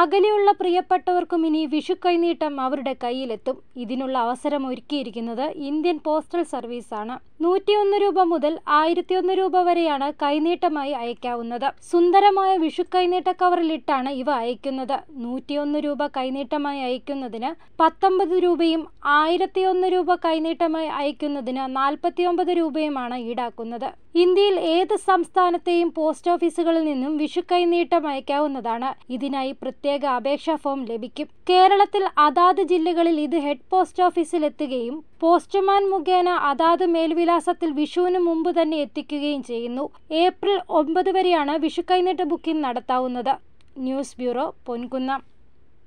അകലെയുള്ള പ്രിയപ്പെട്ടവർക്കും ഇനി വിഷുക്കൈനീട്ടം അവരുടെ കയ്യിലെത്തും ഇതിനുള്ള അവസരം ഒരുക്കിയിരിക്കുന്നത് ഇന്ത്യൻ പോസ്റ്റൽ സർവീസാണ് നൂറ്റിയൊന്ന് രൂപ മുതൽ ഒന്ന് രൂപ വരെയാണ് കൈനീട്ടമായി അയക്കാവുന്നത് സുന്ദരമായ വിഷുക്കൈനീട്ട കവറിലിട്ടാണ് ഇവ അയക്കുന്നത് നൂറ്റിയൊന്ന് രൂപ കൈനീട്ടമായി അയക്കുന്നതിന് പത്തൊമ്പത് രൂപയും ഒന്ന് രൂപ കൈനീട്ടമായി അയക്കുന്നതിന് നാൽപ്പത്തിയൊമ്പത് രൂപയുമാണ് ഈടാക്കുന്നത് ഇന്ത്യയിൽ ഏത് സംസ്ഥാനത്തെയും പോസ്റ്റ് ഓഫീസുകളിൽ നിന്നും വിഷുക്കൈനീട്ടം അയക്കാവുന്നതാണ് ഇതിനായി പ്രത്യേക പ്രത്യേക അപേക്ഷാ ഫോം ലഭിക്കും കേരളത്തിൽ അതാത് ജില്ലകളിൽ ഇത് ഹെഡ് പോസ്റ്റ് ഓഫീസിൽ എത്തുകയും പോസ്റ്റ്മാൻ മുഖേന അതാത് മേൽവിലാസത്തിൽ വിഷുവിന് മുമ്പ് തന്നെ എത്തിക്കുകയും ചെയ്യുന്നു ഏപ്രിൽ ഒമ്പത് വരെയാണ് വിഷു കൈനീട്ട ബുക്കിംഗ് നടത്താവുന്നത് ന്യൂസ് ബ്യൂറോ പൊൻകുന്നം